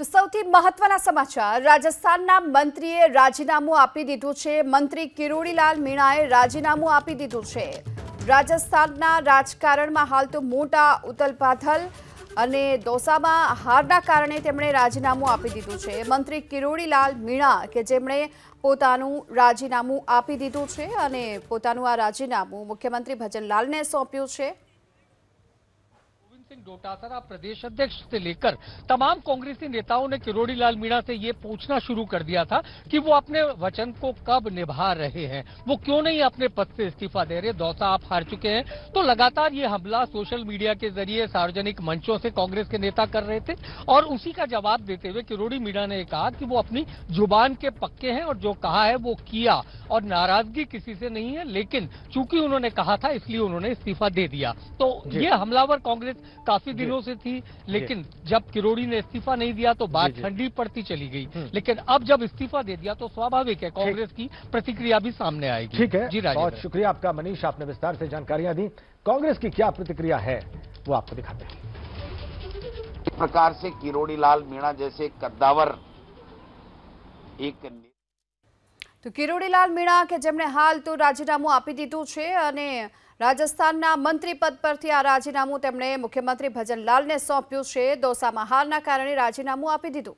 તો સૌથી મહત્વના સમાચાર રાજસ્થાનના મંત્રીએ રાજીનામું આપી દીધું છે મંત્રી કિરોડીલાલ મીણાએ રાજીનામું આપી દીધું છે રાજસ્થાનના રાજકારણમાં હાલ તો મોટા ઉથલપાથલ અને દોસામાં હારના કારણે તેમણે રાજીનામું આપી દીધું છે મંત્રી કિરોડીલાલ મીણા કે જેમણે પોતાનું રાજીનામું આપી દીધું છે અને પોતાનું આ રાજીનામું મુખ્યમંત્રી ભજનલાલને સોંપ્યું છે डोटासरा प्रदेश अध्यक्ष से लेकर तमाम कांग्रेसी नेताओं ने किरोड़ी लाल मीणा से ये पूछना शुरू कर दिया था कि वो अपने वचन को कब निभा रहे हैं वो क्यों नहीं अपने पद से इस्तीफा दे रहे दौसा आप हार चुके हैं तो लगातार ये हमला सोशल मीडिया के जरिए सार्वजनिक मंचों से कांग्रेस के नेता कर रहे थे और उसी का जवाब देते हुए किरोड़ी मीणा ने कहा कि वो अपनी जुबान के पक्के हैं और जो कहा है वो किया और नाराजगी किसी से नहीं है लेकिन चूंकि उन्होंने कहा था इसलिए उन्होंने इस्तीफा दे दिया तो ये हमलावर कांग्रेस काफी दिनों से थी लेकिन जब किरोड़ी ने इस्तीफा नहीं दिया तो बात ठंडी पड़ती चली गई हम्म। लेकिन अब जब इस्तीफा दे दिया तो स्वाभाविक है कांग्रेस की प्रतिक्रिया भी सामने आएगी ठीक है जी बहुत शुक्रिया आपका मनीष आपने विस्तार से जानकारियां दी कांग्रेस की क्या प्रतिक्रिया है वो आपको दिखाते हैं प्रकार से किरोड़ी लाल मीणा जैसे कद्दावर एक તો કિરોડીલાલ મીણા કે જેમણે હાલ તો રાજીનામું આપી દીધું છે અને રાજસ્થાનના મંત્રી પદ પરથી આ રાજીનામું તેમણે મુખ્યમંત્રી ભજનલાલને સોંપ્યું છે દોસામાં હારના કારણે રાજીનામું આપી દીધું